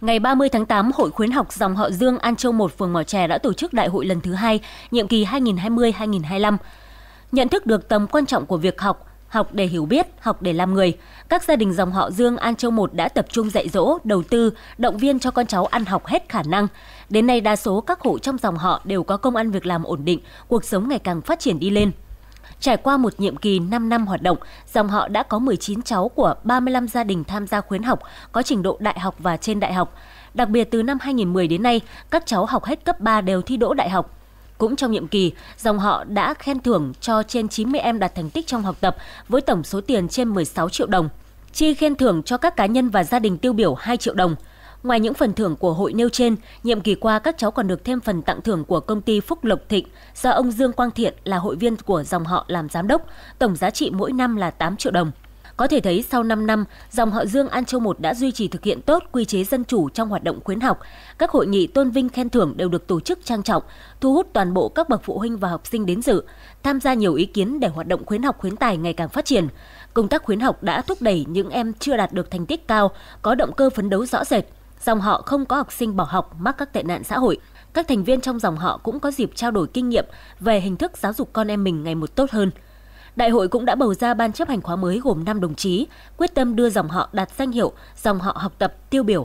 Ngày 30 tháng 8, Hội khuyến học dòng họ Dương An Châu 1 phường Mỏ Trè đã tổ chức đại hội lần thứ hai, nhiệm kỳ 2020-2025. Nhận thức được tầm quan trọng của việc học, học để hiểu biết, học để làm người, các gia đình dòng họ Dương An Châu 1 đã tập trung dạy dỗ, đầu tư, động viên cho con cháu ăn học hết khả năng. Đến nay đa số các hộ trong dòng họ đều có công ăn việc làm ổn định, cuộc sống ngày càng phát triển đi lên. Trải qua một nhiệm kỳ 5 năm hoạt động, dòng họ đã có 19 cháu của 35 gia đình tham gia khuyến học, có trình độ đại học và trên đại học. Đặc biệt từ năm 2010 đến nay, các cháu học hết cấp 3 đều thi đỗ đại học. Cũng trong nhiệm kỳ, dòng họ đã khen thưởng cho trên 90 em đạt thành tích trong học tập với tổng số tiền trên 16 triệu đồng. Chi khen thưởng cho các cá nhân và gia đình tiêu biểu 2 triệu đồng – Ngoài những phần thưởng của hội nêu trên, nhiệm kỳ qua các cháu còn được thêm phần tặng thưởng của công ty Phúc Lộc Thịnh do ông Dương Quang Thiện là hội viên của dòng họ làm giám đốc, tổng giá trị mỗi năm là 8 triệu đồng. Có thể thấy sau 5 năm, dòng họ Dương An Châu 1 đã duy trì thực hiện tốt quy chế dân chủ trong hoạt động khuyến học. Các hội nghị tôn vinh khen thưởng đều được tổ chức trang trọng, thu hút toàn bộ các bậc phụ huynh và học sinh đến dự, tham gia nhiều ý kiến để hoạt động khuyến học khuyến tài ngày càng phát triển. Công tác khuyến học đã thúc đẩy những em chưa đạt được thành tích cao có động cơ phấn đấu rõ rệt, dòng họ không có học sinh bỏ học mắc các tệ nạn xã hội. Các thành viên trong dòng họ cũng có dịp trao đổi kinh nghiệm về hình thức giáo dục con em mình ngày một tốt hơn. Đại hội cũng đã bầu ra ban chấp hành khóa mới gồm 5 đồng chí, quyết tâm đưa dòng họ đạt danh hiệu dòng họ học tập tiêu biểu